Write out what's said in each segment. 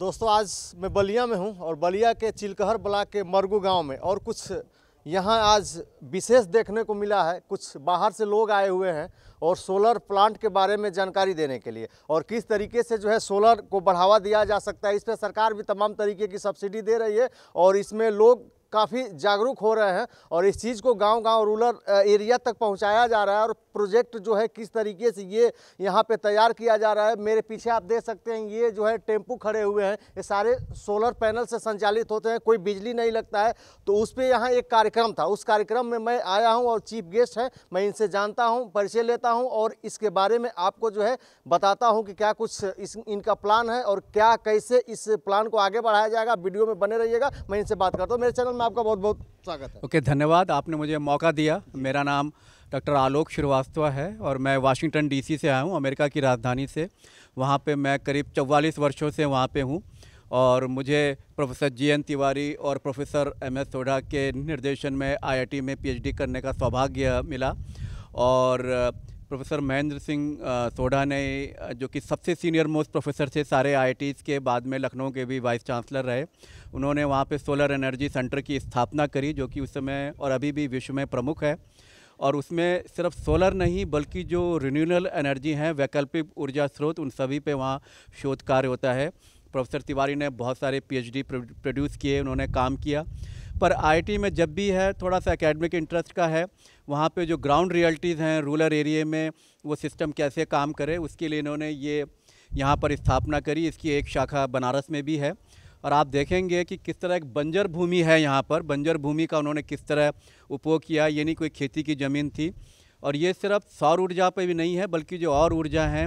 दोस्तों आज मैं बलिया में हूं और बलिया के चिलकहर ब्लॉक के मरगू गांव में और कुछ यहां आज विशेष देखने को मिला है कुछ बाहर से लोग आए हुए हैं और सोलर प्लांट के बारे में जानकारी देने के लिए और किस तरीके से जो है सोलर को बढ़ावा दिया जा सकता है इस पर सरकार भी तमाम तरीके की सब्सिडी दे रही है और इसमें लोग काफ़ी जागरूक हो रहे हैं और इस चीज़ को गांव-गांव रूरल एरिया तक पहुंचाया जा रहा है और प्रोजेक्ट जो है किस तरीके से ये यहाँ पे तैयार किया जा रहा है मेरे पीछे आप देख सकते हैं ये जो है टेम्पू खड़े हुए हैं ये सारे सोलर पैनल से संचालित होते हैं कोई बिजली नहीं लगता है तो उस पर यहाँ एक कार्यक्रम था उस कार्यक्रम में मैं आया हूँ और चीफ गेस्ट हैं मैं इनसे जानता हूँ परिचय लेता हूँ और इसके बारे में आपको जो है बताता हूँ कि क्या कुछ इस इनका प्लान है और क्या कैसे इस प्लान को आगे बढ़ाया जाएगा वीडियो में बने रहिएगा मैं इनसे बात करता हूँ मेरे चैनल में आपका बहुत बहुत स्वागत है ओके okay, धन्यवाद आपने मुझे मौका दिया मेरा नाम डॉक्टर आलोक श्रीवास्तव है और मैं वाशिंगटन डीसी से आया हूँ अमेरिका की राजधानी से वहाँ पे मैं करीब चौवालीस वर्षों से वहाँ पे हूँ और मुझे प्रोफेसर जी एन तिवारी और प्रोफेसर एम एस सोढ़ा के निर्देशन में आईआईटी में पीएचडी करने का सौभाग्य मिला और प्रोफेसर महेंद्र सिंह सोढ़ा ने जो कि सबसे सीनियर मोस्ट प्रोफेसर थे सारे आई के बाद में लखनऊ के भी वाइस चांसलर रहे उन्होंने वहाँ पे सोलर एनर्जी सेंटर की स्थापना करी जो कि उस समय और अभी भी विश्व में प्रमुख है और उसमें सिर्फ सोलर नहीं बल्कि जो रिन्यूनल एनर्जी हैं वैकल्पिक ऊर्जा स्रोत उन सभी पे वहाँ शोध कार्य होता है प्रोफेसर तिवारी ने बहुत सारे पीएचडी प्रोड्यूस किए उन्होंने काम किया पर आईटी में जब भी है थोड़ा सा एकेडमिक इंटरेस्ट का है वहाँ पे जो ग्राउंड रियलिटीज़ हैं रूरल एरिए में वो सिस्टम कैसे काम करे उसके लिए इन्होंने ये यहाँ पर स्थापना करी इसकी एक शाखा बनारस में भी है और आप देखेंगे कि किस तरह एक बंजर भूमि है यहाँ पर बंजर भूमि का उन्होंने किस तरह उपयोग किया ये नहीं कोई खेती की ज़मीन थी और ये सिर्फ सौर ऊर्जा पर भी नहीं है बल्कि जो और ऊर्जा हैं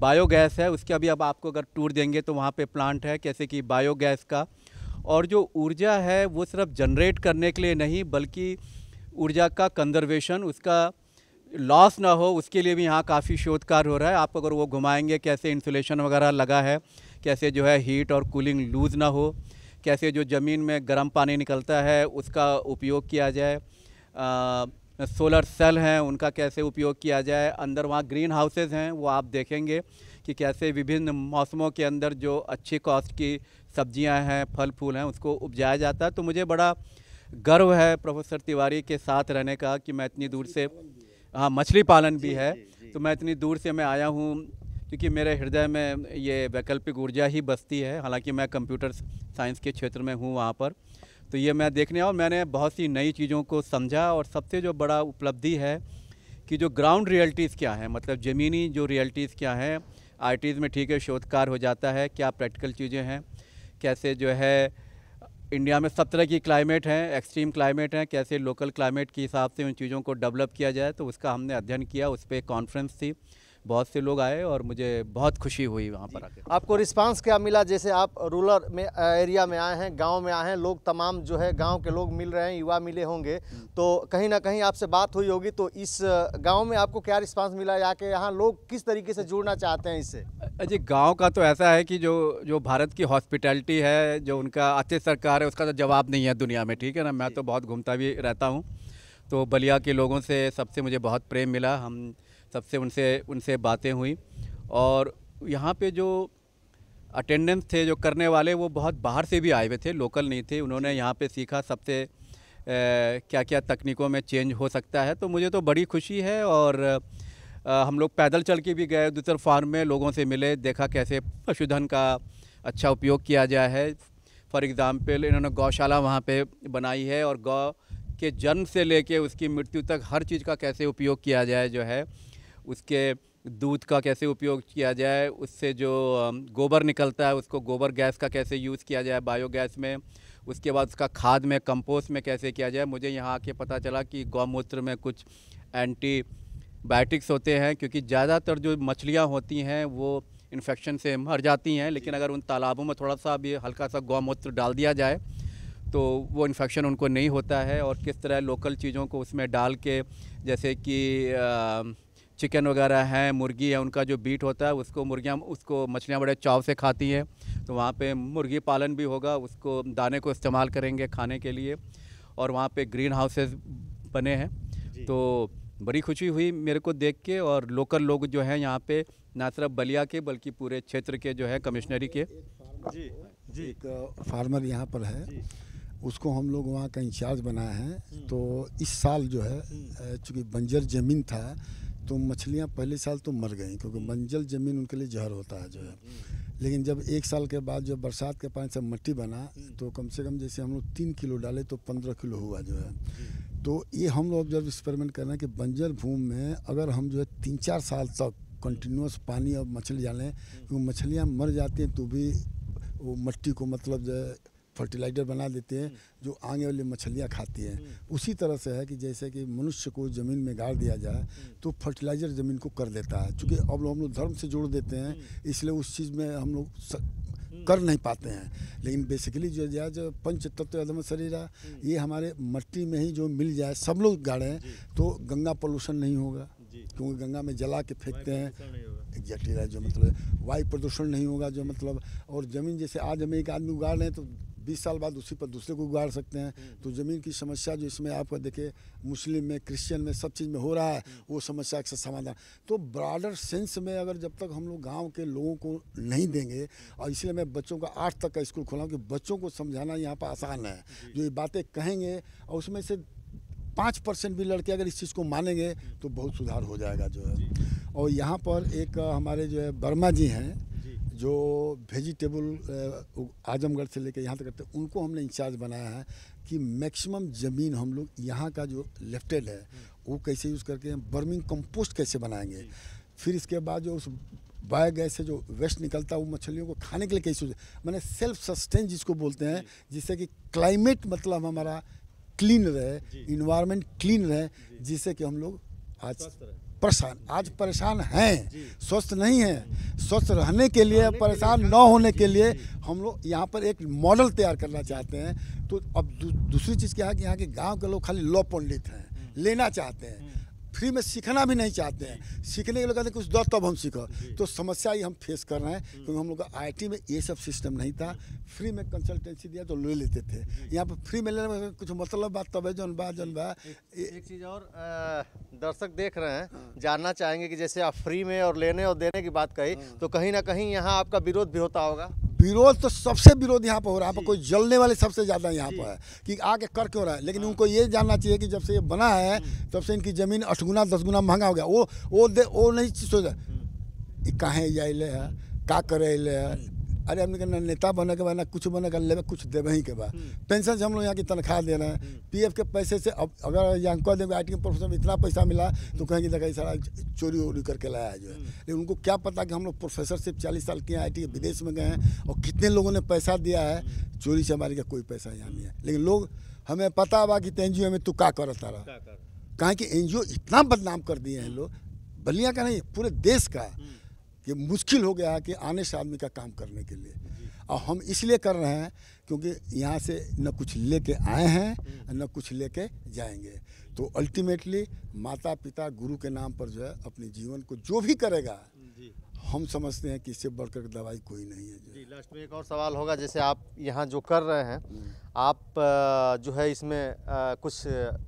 बायोगैस है उसके अभी अब आपको अगर टूर देंगे तो वहाँ पे प्लांट है कैसे कि बायोगैस का और जो ऊर्जा है वो सिर्फ जनरेट करने के लिए नहीं बल्कि ऊर्जा का कंजर्वेशन उसका लॉस ना हो उसके लिए भी यहाँ काफ़ी शोध कार्य हो रहा है आप अगर वो घुमाएंगे कैसे इंसुलेशन वगैरह लगा है कैसे जो है हीट और कूलिंग लूज़ ना हो कैसे जो ज़मीन में गर्म पानी निकलता है उसका उपयोग किया जाए सोलर सेल हैं उनका कैसे उपयोग किया जाए अंदर वहाँ ग्रीन हाउसेज हैं वो आप देखेंगे कि कैसे विभिन्न मौसमों के अंदर जो अच्छी कॉस्ट की सब्जियां हैं फल फूल हैं उसको उपजाया जाता है तो मुझे बड़ा गर्व है प्रोफेसर तिवारी के साथ रहने का कि मैं इतनी दूर से हाँ मछली पालन भी है तो मैं इतनी दूर से मैं आया हूँ क्योंकि मेरे हृदय में ये वैकल्पिक ऊर्जा ही बसती है हालांकि मैं कंप्यूटर साइंस के क्षेत्र में हूँ वहाँ पर तो ये मैं देखने और मैंने बहुत सी नई चीज़ों को समझा और सबसे जो बड़ा उपलब्धि है कि जो ग्राउंड रियलिटीज़ क्या हैं मतलब ज़मीनी जो रियलिटीज़ क्या हैं आर्टिस्ट में ठीक है शोधकार हो जाता है क्या प्रैक्टिकल चीज़ें हैं कैसे जो है इंडिया में सब तरह की क्लाइमेट हैं एक्सट्रीम क्लाइमेट हैं कैसे लोकल क्लाइमेट के हिसाब से उन चीज़ों को डेवलप किया जाए तो उसका हमने अध्ययन किया उस पर कॉन्फ्रेंस थी बहुत से लोग आए और मुझे बहुत खुशी हुई वहाँ पर आकर आपको रिस्पांस क्या मिला जैसे आप रूरल में एरिया में आए हैं गांव में आए हैं लोग तमाम जो है गांव के लोग मिल रहे हैं युवा मिले होंगे हम्म। तो कहीं ना कहीं आपसे बात हुई होगी तो इस गाँव में आपको क्या रिस्पांस मिला या के यहाँ लोग किस तरीके से जुड़ना चाहते हैं इससे अजय गाँव का तो ऐसा है कि जो जो भारत की हॉस्पिटैलिटी है जो उनका अच्छे सरकार है उसका तो जवाब नहीं है दुनिया में ठीक है ना मैं तो बहुत घूमता भी रहता हूँ तो बलिया के लोगों से सबसे मुझे बहुत प्रेम मिला हम सबसे उनसे उनसे बातें हुई और यहाँ पे जो अटेंडेंस थे जो करने वाले वो बहुत बाहर से भी आए हुए थे लोकल नहीं थे उन्होंने यहाँ पे सीखा सबसे क्या क्या तकनीकों में चेंज हो सकता है तो मुझे तो बड़ी खुशी है और आ, हम लोग पैदल चल के भी गए दूसरे फार्म में लोगों से मिले देखा कैसे पशुधन का अच्छा उपयोग किया जाए है फॉर एग्ज़ाम्पल इन्होंने गौशाला वहाँ पर बनाई है और गौ के जन्म से लेके उसकी मृत्यु तक हर चीज़ का कैसे उपयोग किया जाए जो है उसके दूध का कैसे उपयोग किया जाए उससे जो गोबर निकलता है उसको गोबर गैस का कैसे यूज़ किया जाए बायोगैस में उसके बाद उसका खाद में कंपोस्ट में कैसे किया जाए मुझे यहाँ आके पता चला कि गौमूत्र में कुछ एंटी बायोटिक्स होते हैं क्योंकि ज़्यादातर जो मछलियाँ होती हैं वो इन्फेक्शन से मर जाती हैं लेकिन अगर उन तालाबों में थोड़ा सा भी हल्का सा गौमूत्र डाल दिया जाए तो वो इन्फेक्शन उनको नहीं होता है और किस तरह लोकल चीज़ों को उसमें डाल के जैसे कि चिकन वगैरह हैं मुर्गी है उनका जो बीट होता है उसको मुर्गियाँ उसको मछलियाँ बड़े चाव से खाती हैं तो वहाँ पे मुर्गी पालन भी होगा उसको दाने को इस्तेमाल करेंगे खाने के लिए और वहाँ पे ग्रीन हाउसेस बने हैं तो बड़ी खुशी हुई मेरे को देख के और लोकल लोग जो हैं यहाँ पे ना सिर्फ बलिया के बल्कि पूरे क्षेत्र के जो है कमिश्नरी के जी जी एक फार्मर यहाँ पर है उसको हम लोग वहाँ का इंचार्ज बनाए हैं हम्म। तो इस साल जो है हम्म। चूँकि बंजर ज़मीन था तो मछलियाँ पहले साल तो मर गई क्योंकि हम्म। मंजल ज़मीन उनके लिए जहर होता है जो है हम्म। लेकिन जब एक साल के बाद जो बरसात के पानी से मट्टी बना हम्म। तो कम से कम जैसे हम लोग तीन किलो डाले तो पंद्रह किलो हुआ जो है तो ये हम लोग ऑब्जर्व एक्सपेरिमेंट कर रहे हैं कि बंजर भूमि में अगर हम जो है तीन चार साल तक कंटिन्यूस पानी और मछली डालें क्योंकि मछलियाँ मर जाती हैं तो भी वो मट्टी को मतलब जो है फर्टिलाइजर बना देते हैं हम्म। जो आगे वाली मछलियाँ खाती हैं हम्म। उसी तरह से है कि जैसे कि मनुष्य को ज़मीन में गाड़ दिया जाए हम्म। तो फर्टिलाइजर ज़मीन को कर देता है चूँकि अब हम लोग धर्म से जोड़ देते हैं इसलिए उस चीज़ में हम लोग स... कर नहीं पाते हैं लेकिन बेसिकली जो जाए जो पंच तत्व अधम शरीर है ये हमारे मट्टी में ही जो मिल जाए सब लोग गाड़ें तो गंगा पोल्यूशन नहीं होगा क्योंकि गंगा में जला के फेंकते हैं एग्जैक्टली जो मतलब वायु प्रदूषण नहीं होगा जो मतलब और ज़मीन जैसे आज हम एक आदमी उगाड़ रहे हैं तो बीस साल बाद उसी पर दूसरे को उगाड़ सकते हैं हम्म। तो ज़मीन की समस्या जो इसमें आपका देखे मुस्लिम में क्रिश्चियन में सब चीज़ में हो रहा है हम्म। वो समस्या का समाधान तो ब्रॉडर सेंस में अगर जब तक हम लोग गाँव के लोगों को नहीं देंगे और इसलिए मैं बच्चों का आठ तक का स्कूल खोला हूँ कि बच्चों को समझाना यहाँ पर आसान है जो ये बातें कहेंगे और उसमें से पाँच परसेंट भी लड़के अगर इस चीज़ को मानेंगे हम्म। तो बहुत सुधार हो जाएगा जो है और यहाँ पर एक हमारे जो है वर्मा जी हैं जो वेजिटेबल आजमगढ़ से लेकर यहाँ तक करते उनको हमने इंचार्ज बनाया है कि मैक्सिमम ज़मीन हम लोग यहाँ का जो लेफ्टेड है वो कैसे यूज़ करके हम बर्मिंग कंपोस्ट कैसे बनाएंगे फिर इसके बाद जो उस बायोगैस से जो वेस्ट निकलता है वो मछलियों को खाने के लिए कैसे मैंने सेल्फ सस्टेन जिसको बोलते हैं जिससे कि क्लाइमेट मतलब हमारा क्लीन रहे इन्वायरमेंट क्लीन रहे जिससे कि हम लोग आज परेशान आज परेशान हैं स्वस्थ नहीं हैं स्वस्थ रहने के लिए परेशान न होने के लिए हम लोग यहाँ पर एक मॉडल तैयार करना चाहते हैं तो अब दूसरी चीज़ क्या है कि यहाँ के गाँव के लोग खाली लॉ पंडित हैं हम्म। लेना चाहते हैं हम्म। फ्री में सीखना भी नहीं चाहते हैं सीखने के लिए कहते हैं कुछ दो तब हम सीखो तो समस्या ही हम फेस कर रहे हैं क्योंकि हम लोग आई में ये सब सिस्टम नहीं था फ्री में कंसल्टेंसी दिया तो ले लेते थे यहाँ पर फ्री में लेने में कुछ मतलब बात तब है जौन बा जो बा एक चीज़ और दर्शक देख रहे हैं हाँ। जानना चाहेंगे कि जैसे आप फ्री में और लेने और देने की बात कही हाँ। तो कहीं ना कहीं यहाँ आपका विरोध भी होता होगा विरोध तो सबसे विरोध यहाँ पर हो रहा है कोई जलने वाले सबसे ज़्यादा यहाँ पर है कि आगे कर क्यों रहा है लेकिन हाँ। उनको ये जानना चाहिए कि जब से ये बना है हम्म। तब से इनकी ज़मीन अठ गुना दस गुना महंगा हो गया वो वो दे वो नहीं सोचा हम्म। ये जाइले है का करे है अरे हमने कहना नेता बने के बाद कुछ बने का लेवे कुछ देवे ही के बाद हम्म। पेंशन से हम लोग यहाँ की तनख्वाह दे रहे हैं हम्म। पीएफ के पैसे से अब अगर यहाँ कह देंगे आई टी प्रोफेसर में इतना पैसा मिला तो हम्म। कहेंगे देखा सारा चोरी वोरी करके लाया जो है लेकिन उनको क्या पता कि हम लोग प्रोफेसरशिप चालीस साल के आई टी विदेश में गए हैं और कितने लोगों ने पैसा दिया है चोरी से हमारे का कोई पैसा यहाँ नहीं है लेकिन लोग हमें पता हुआ कि एन जी में तू का करता रहा कहें कि एन इतना बदनाम कर दिए हैं लोग बलिया का नहीं पूरे देश का ये मुश्किल हो गया है कि आने से आदमी का काम करने के लिए और हम इसलिए कर रहे हैं क्योंकि यहाँ से न कुछ लेके आए हैं न कुछ लेके जाएंगे तो अल्टीमेटली माता पिता गुरु के नाम पर जो है अपने जीवन को जो भी करेगा हम समझते हैं कि इससे बढ़कर दवाई कोई नहीं है जी लास्ट में एक और सवाल होगा जैसे आप यहाँ जो कर रहे हैं हम्म। आप जो है इसमें कुछ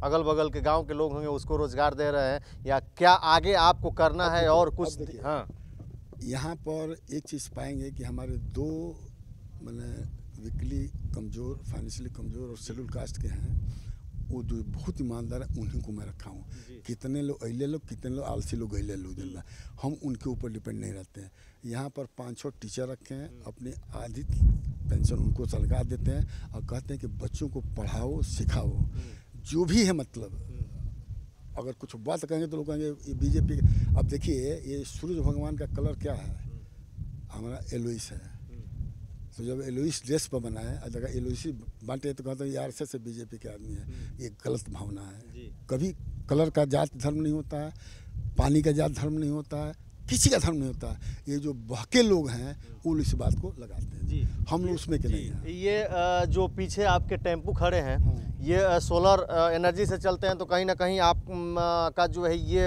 अगल बगल के गांव के लोग होंगे उसको रोज़गार दे रहे हैं या क्या आगे आपको करना है और कुछ हाँ यहाँ पर एक चीज़ पाएंगे कि हमारे दो मैंने वीकली कमज़ोर फाइनेंशियली कमज़ोर और शेड्यूल कास्ट के हैं वो जो बहुत ईमानदार है उन्हीं को मैं रखा हूँ कितने लोग अले लोग कितने लोग आलसी लोग अले लोग जिनला हम उनके ऊपर डिपेंड नहीं रहते हैं यहाँ पर पाँच छः टीचर रखे हैं हम्म। अपनी आधी पेंशन उनको सलगा देते हैं और कहते हैं कि बच्चों को पढ़ाओ सिखाओ हम्म। जो भी है मतलब हम्म। अगर कुछ बात कहेंगे तो लोग कहेंगे ये बीजेपी अब देखिए ये सूरज भगवान का कलर क्या है हमारा एलोइस है तो जब एलोइस ड्रेस पर बनाए अगर एलोइसी बांटे तो कहते हैं यार से बीजेपी के आदमी है ये गलत भावना है कभी कलर का जात धर्म नहीं होता है पानी का जात धर्म नहीं होता है किसी का धर्म नहीं होता ये जो बहके लोग हैं वो इस बात को लगाते हैं जी हम लोग उसमें के नहीं हैं ये जो पीछे आपके टेम्पू खड़े हैं हाँ। ये सोलर एनर्जी से चलते हैं तो कहीं ना कहीं आप का जो है ये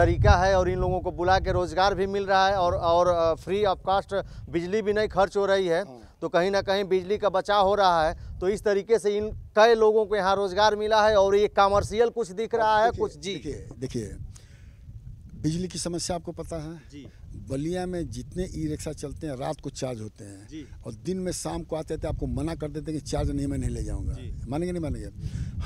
तरीका है और इन लोगों को बुला के रोज़गार भी मिल रहा है और और फ्री ऑफ कास्ट बिजली भी नहीं खर्च हो रही है हाँ। तो कहीं ना कहीं बिजली का बचाव हो रहा है तो इस तरीके से इन कई लोगों को यहाँ रोज़गार मिला है और ये कॉमर्शियल कुछ दिख रहा है कुछ जी देखिए बिजली की समस्या आपको पता है जी बलिया में जितने ई रिक्शा चलते हैं रात को चार्ज होते हैं और दिन में शाम को आते थे आपको मना कर देते हैं कि चार्ज नहीं मैं नहीं ले जाऊंगा मानेंगे नहीं मानेंगे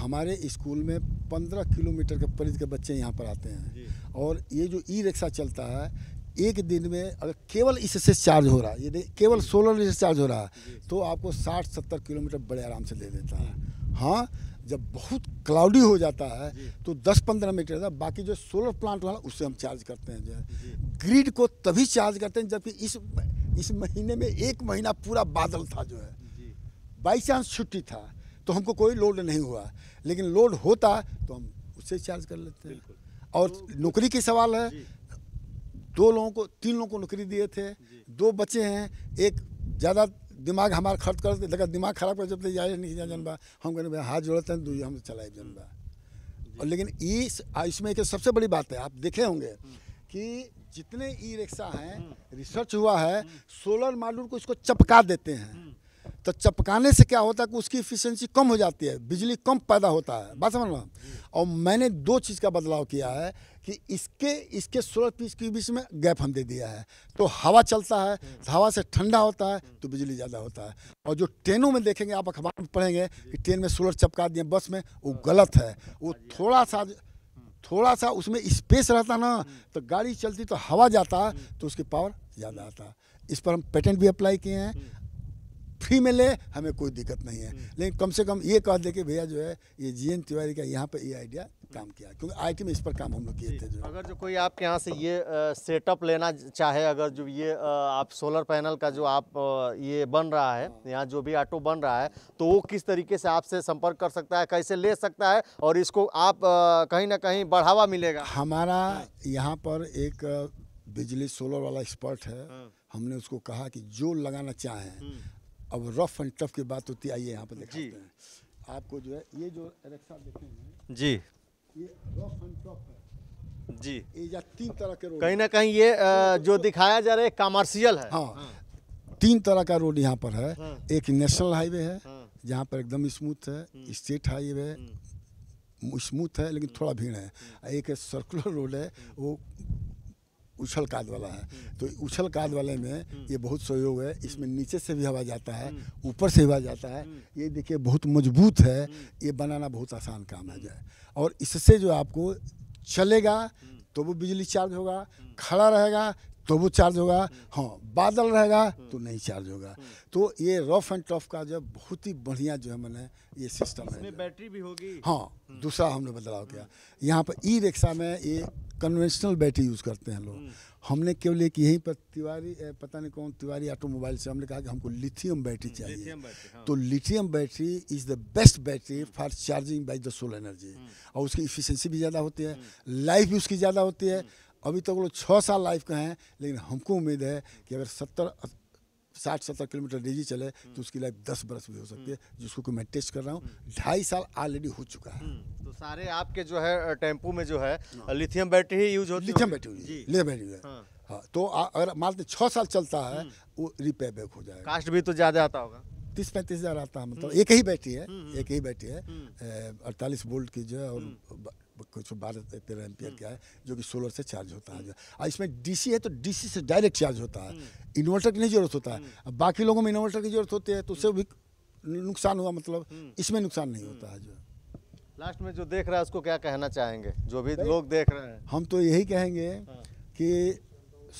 हमारे स्कूल में पंद्रह किलोमीटर के परिध के बच्चे यहाँ पर आते हैं और ये जो ई रिक्शा चलता है एक दिन में अगर केवल इससे चार्ज हो रहा है ये केवल सोलर से चार्ज हो रहा है तो आपको साठ सत्तर किलोमीटर बड़े आराम से ले देता है हाँ जब बहुत क्लाउडी हो जाता है तो 10-15 मिनट रहता बाकी जो सोलर प्लांट वाला उससे हम चार्ज करते हैं जो है ग्रिड को तभी चार्ज करते हैं जबकि इस इस महीने में एक महीना पूरा बादल था जो है बाई चांस छुट्टी था तो हमको कोई लोड नहीं हुआ लेकिन लोड होता तो हम उससे चार्ज कर लेते हैं और तो नौकरी की सवाल है दो लोगों को तीन लोगों को नौकरी दिए थे दो बच्चे हैं एक ज़्यादा दिमाग हमारा खर्च कर लेकिन दिमाग खराब कर जब तक जाए नहीं जाए जनबा हम कहने हाथ जोड़ते हैं दूर हम चलाए जनबा और लेकिन ई इसमें एक सबसे बड़ी बात है आप देखे होंगे कि जितने ई रिक्शा हैं हम्म। रिसर्च हुआ है हम्म। सोलर मॉड्यूल को इसको चपका देते हैं हम्म। तो चपकाने से क्या होता है कि उसकी इफिशेंसी कम हो जाती है बिजली कम पैदा होता है बात समझ रहा और मैंने दो चीज़ का बदलाव किया है कि इसके इसके सोलर पीस के बीच में गैप हम दे दिया है तो हवा चलता है हम्म। हवा से ठंडा होता है हम्म। तो बिजली ज़्यादा होता है और जो ट्रेनों में देखेंगे आप अखबार में पढ़ेंगे कि ट्रेन में सोलर चपका दिए बस में वो हाँ। गलत है वो हाँ हाँ थोड़ा सा हम्म। थोड़ा सा उसमें स्पेस रहता ना तो गाड़ी चलती तो हवा जाता तो उसकी पावर ज़्यादा आता इस पर हम पेटेंट भी अप्लाई किए हैं फ्री में ले हमें कोई दिक्कत नहीं है लेकिन कम से कम ये कह दे कि भैया जो है ये जी एन तिवारी का यहाँ पर ये आइडिया काम किया क्योंकि आई में इस पर काम हम लोग किए थे जो अगर जो कोई आपके यहाँ से ये सेटअप लेना चाहे अगर जो ये आप सोलर पैनल का जो आप ये बन रहा है हाँ। यहाँ जो भी ऑटो बन रहा है तो वो किस तरीके से आपसे संपर्क कर सकता है कैसे ले सकता है और इसको आप कहीं ना कहीं बढ़ावा मिलेगा हमारा हाँ। यहाँ पर एक बिजली सोलर वाला एक्सपर्ट है हाँ। हमने उसको कहा कि जो लगाना चाहें हम्म। अब रफ एंड टफ की बात होती है आइए यहाँ पर देखिए आपको जो है ये जो एलेक्सा देखेंगे जी जी ये तीन तरह के रोड कहीं ना कहीं ये जो दिखाया जा रहा है कॉमर्शियल है हाँ, हाँ। तीन तरह का रोड यहाँ पर है हाँ। एक नेशनल हाईवे है हाँ। जहाँ पर एकदम स्मूथ है स्टेट हाईवे स्मूथ है लेकिन थोड़ा भीड़ है हाँ। एक सर्कुलर रोड है हाँ। वो उछल काद वाला है हम्म। तो उछल काद वाले में हम्म। ये बहुत सहयोग है इसमें हम्म। नीचे से भी हवा जाता है ऊपर से हवा जाता है ये देखिए बहुत मजबूत है ये बनाना बहुत आसान काम है जाए और इससे जो आपको चलेगा तो वो बिजली चार्ज होगा खड़ा रहेगा तो वो चार्ज होगा हम्म। हाँ बादल रहेगा हम्म। तो नहीं चार्ज होगा हम्म। तो ये रफ एंड टफ का जो बहुत ही बढ़िया जो है मैंने ये सिस्टम है बैटरी भी होगी हाँ दूसरा हमने बदलाव किया यहाँ पर ई रिक्शा में ये कन्वेंशनल बैटरी यूज़ करते हैं लोग हमने केवल एक यहीं पर तिवारी पता नहीं कौन तिवारी ऑटोमोबाइल से हमने कहा कि हमको लिथियम बैटरी चाहिए लिथियम बैटरी, हाँ। तो lithium battery is the best battery for charging by the solar energy और उसकी इफिशियंसी भी ज़्यादा होती है लाइफ भी उसकी ज़्यादा होती है अभी तक तो लोग छः साल लाइफ का हैं लेकिन हमको उम्मीद है कि अगर सत्तर साठ सत्तर किलोमीटर डेली चले तो उसकी लाइफ दस बरस भी हो सकती है जिसको कि मैं टेस्ट कर रहा हूँ ढाई साल ऑलरेडी हो चुका है हम्म, तो सारे आपके जो है टेम्पो में जो है लिथियम बैटरी ही यूज होती लिथियम बैटरी लिथियम बैटरी है हाँ, हाँ तो अगर मान लेते छः साल चलता है हम्म। वो रिपेयर बैक हो जाएगा कास्ट भी तो ज़्यादा आता होगा तीस पैंतीस हज़ार आता है मतलब हम्म। एक ही बैटरी है एक ही बैटरी है अड़तालीस बोल्ट की जो है और कुछ बारह तेरह एम्पियर हम्म। का है जो कि सोलर से चार्ज होता है और इसमें डीसी है तो डीसी से डायरेक्ट चार्ज होता है इन्वर्टर हम्म। की नहीं जरूरत होता है हम्म। बाकी लोगों में इन्वर्टर की जरूरत होती है तो उससे भी नुकसान हुआ मतलब इसमें नुकसान नहीं होता है जो लास्ट में जो देख रहा है उसको क्या कहना चाहेंगे जो भी लोग देख रहे हैं हम तो यही कहेंगे हाँ। कि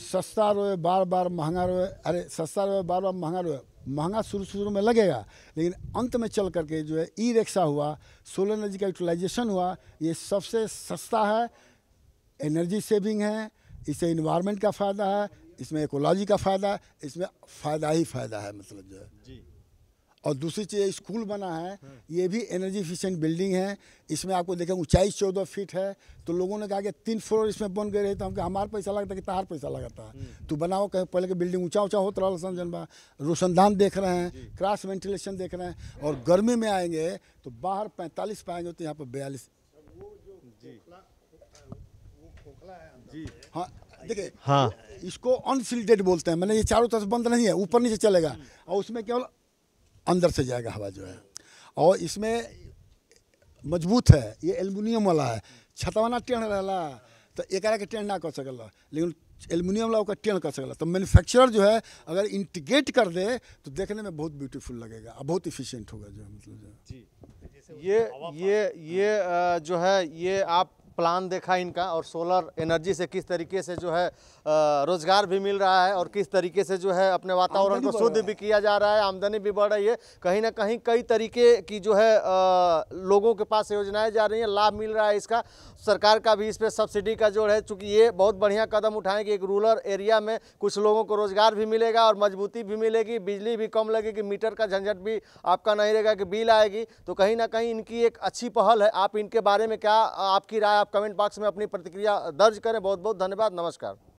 सस्ता रोए बार बार महंगा रोए अरे सस्ता रोए बार बार महंगा रोए महंगा शुरू शुरू में लगेगा लेकिन अंत में चल करके जो है ई रिक्शा हुआ सोलर एनर्जी का यूटिलाइजेशन हुआ ये सबसे सस्ता है एनर्जी सेविंग है इससे इन्वायरमेंट का फ़ायदा है इसमें एकोलॉजी का फ़ायदा है इसमें फ़ायदा ही फ़ायदा है मतलब जो है जी और दूसरी चीज़ स्कूल बना है हम्म। ये भी एनर्जी इफिशिएंट बिल्डिंग है इसमें आपको देखें ऊंचाई चौदह फीट है तो लोगों ने कहा कि तीन फ्लोर इसमें बन गए रहे तो हमको हमारा पैसा लगता कि तार पैसा लगाता है हम्म। तो बनाओ कहीं पहले के बिल्डिंग ऊंचा ऊंचा होता तो रहा जनबा रोशनदान देख रहे हैं क्रॉस वेंटिलेशन देख रहे हैं और गर्मी में आएंगे तो बाहर पैंतालीस पाएंगे तो यहाँ पर बयालीस हाँ देखिए हाँ इसको अनसिल्टेड बोलते हैं मैंने ये चारों तरफ बंद नहीं है ऊपर नीचे चलेगा हम्म। और उसमें केवल अंदर से जाएगा हवा जो है और इसमें मजबूत है ये एलमिनियम वाला है छतवाना टेढ़ रहला तो एक के टेढ़ ना कर सकल लेकिन एलमिनियम वाला ओकर टेढ़ कर सकल तो मैन्युफैक्चरर जो है अगर इंटीग्रेट कर दे तो देखने में बहुत ब्यूटीफुल लगेगा और बहुत इफिशियंट होगा जो है मतलब जो है। जी ये ये ये जो है ये आप प्लान देखा इनका और सोलर एनर्जी से किस तरीके से जो है रोज़गार भी मिल रहा है और किस तरीके से जो है अपने वातावरण को शुद्ध भी किया जा रहा है आमदनी भी बढ़ रही है कहीं ना कहीं कई तरीके की जो है लोगों के पास योजनाएं जा रही हैं लाभ मिल रहा है इसका सरकार का भी इस पर सब्सिडी का जोड़ है चूँकि ये बहुत बढ़िया कदम उठाएँ कि एक रूरल एरिया में कुछ लोगों को रोज़गार भी मिलेगा और मजबूती भी मिलेगी बिजली भी कम लगेगी मीटर का झंझट भी आपका नहीं रहेगा कि बिल आएगी तो कहीं ना कहीं इनकी एक अच्छी पहल है आप इनके बारे में क्या आपकी राय आप कमेंट बॉक्स में अपनी प्रतिक्रिया दर्ज करें बहुत बहुत धन्यवाद नमस्कार